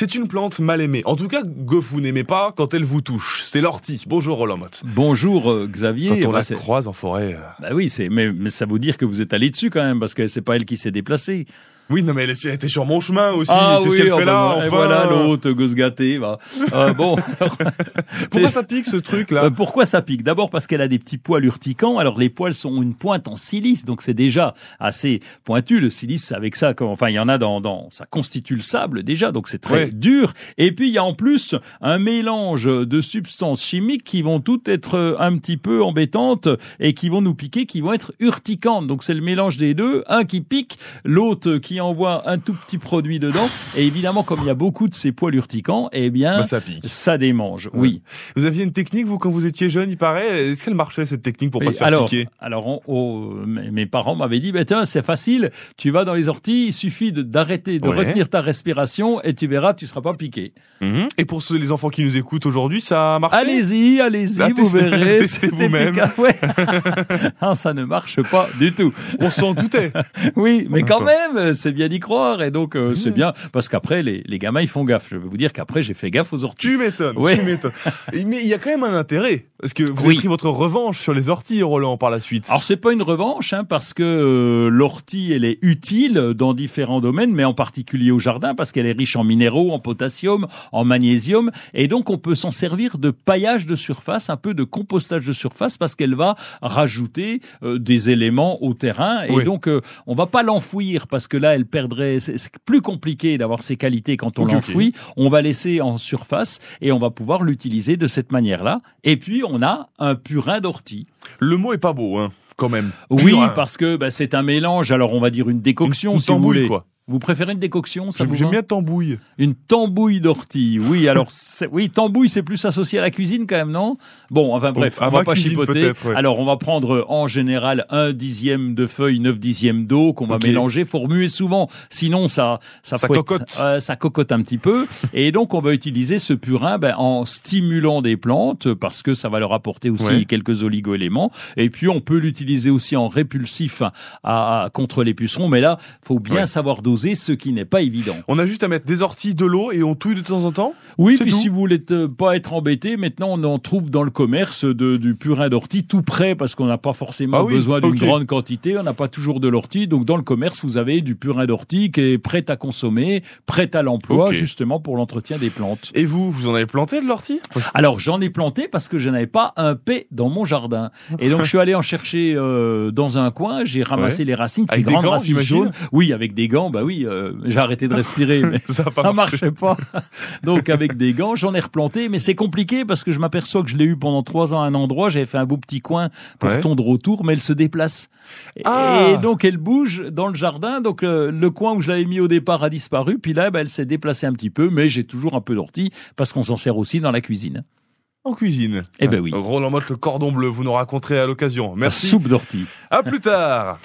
C'est une plante mal aimée. En tout cas, que vous n'aimez pas quand elle vous touche. C'est l'ortie. Bonjour Roland Mott. Bonjour euh, Xavier. Quand on bah, la croise en forêt. Euh. Bah oui, c'est mais, mais, ça veut dire que vous êtes allé dessus quand même parce que c'est pas elle qui s'est déplacée. Oui, non, mais elle était sur mon chemin aussi. Ah, ce qu'elle ah fait bah là, voilà, l'autre gosse gâté, euh, bon. pourquoi ça pique, ce truc-là? Euh, pourquoi ça pique? D'abord parce qu'elle a des petits poils urticants. Alors, les poils sont une pointe en silice, donc c'est déjà assez pointu. Le silice, avec ça, enfin, il y en a dans, dans, ça constitue le sable, déjà, donc c'est très dur. Et puis, il y a en plus un mélange de substances chimiques qui vont toutes être euh, un petit peu embêtantes et qui vont nous piquer, qui vont être urticantes. Donc, c'est le mélange des deux. Un qui pique, l'autre qui envoie un tout petit produit dedans. Et évidemment, comme il y a beaucoup de ces poils urticants, eh bien, bah, ça, ça démange. Oui. Vous aviez une technique, vous, quand vous étiez jeune, il paraît. Est-ce qu'elle marchait, cette technique, pour pas se faire piquer Alors, mes parents m'avaient dit, bah, c'est facile. Tu vas dans les orties, il suffit d'arrêter, de, retenir ta respiration et tu verras, tu ne seras pas piqué. Mhm. Et pour les enfants qui nous écoutent aujourd'hui, ça a marché Allez-y, allez-y, vous verrez. vous-même. Ah, ça ne marche pas du tout. On s'en doutait. oui, mais quand même, c'est c'est bien d'y croire. Et donc, euh, c'est mmh. bien parce qu'après, les, les gamins, ils font gaffe. Je vais vous dire qu'après, j'ai fait gaffe aux orties. Tu m'étonnes. Tu m'étonnes. Mais il y a quand même un intérêt est-ce que vous avez pris votre revanche sur les orties, Roland, par la suite. Alors c'est pas une revanche, hein, parce que euh, l'ortie, elle est utile dans différents domaines, mais en particulier au jardin, parce qu'elle est riche en minéraux, en potassium, en magnésium, et donc on peut s'en servir de paillage de surface, un peu de compostage de surface, parce qu'elle va rajouter euh, des éléments au terrain, et donc euh, on va pas l'enfouir, parce que là, elle perdrait. C'est plus compliqué d'avoir ses qualités quand on l'enfouit. On va laisser en surface, et on va pouvoir l'utiliser de cette manière-là. Et puis on a un purin d'ortie. Le mot est pas beau, hein quand même. Oui, parce que bah, c'est un mélange. Alors on va dire une décoction, si vous voulez. Quoi. Vous préférez une décoction ça J'aime bien tambouille. Une tambouille d'ortie. Oui, alors oui, tambouille, c'est plus associé à la cuisine quand même, non Bon, enfin bref, oh, on va pas chipoter. Alors, on va prendre en général un dixième de feuilles, neuf dixièmes d'eau qu'on va mélanger. Faut remuer souvent, sinon ça ça, ça cocotte. Euh, ça cocotte un petit peu. et donc, on va utiliser ce purin ben, en stimulant des plantes parce que ça va leur apporter aussi quelques oligo-éléments. Et puis, on peut l'utiliser aussi en répulsif à, contre les pucerons, mais là, faut bien savoir doser ce qui n'est pas évident. On a juste à mettre des orties, de l'eau et on touille de temps en temps Oui, puis si vous voulez euh, pas être embêté, maintenant on en trouve dans le commerce de, du purin d'ortie tout prêt parce qu'on n'a pas forcément ah besoin d'une grande quantité, on n'a pas toujours de l'ortie. Donc dans le commerce, vous avez du purin d'ortie qui est prêt à consommer, prêt à l'emploi justement pour l'entretien des plantes. Et vous, vous en avez planté de l'ortie Alors j'en ai planté parce que je n'avais pas un P dans mon jardin. Et donc je suis allé en chercher euh, dans un coin, j'ai ramassé les racines, ces grandes racines jaunes. Oui, avec des gants, bah oui oui, euh, j'ai arrêté de respirer, mais ça, ne marchait pas. Donc avec des gants, j'en ai replanté, mais c'est compliqué parce que je m'aperçois que je l'ai eu pendant trois ans à un endroit, j'avais fait un beau petit coin pour tondre autour, mais elle se déplace. Ah et donc elle bouge dans le jardin, donc euh, le coin où je l'avais mis au départ a disparu, puis là, bah, elle s'est déplacée un petit peu, mais j'ai toujours un peu d'ortie parce qu'on s'en sert aussi dans la cuisine. En cuisine. Eh ben oui. en mode le cordon bleu, vous nous raconterez à l'occasion. Merci. soupe d'ortie. À plus tard.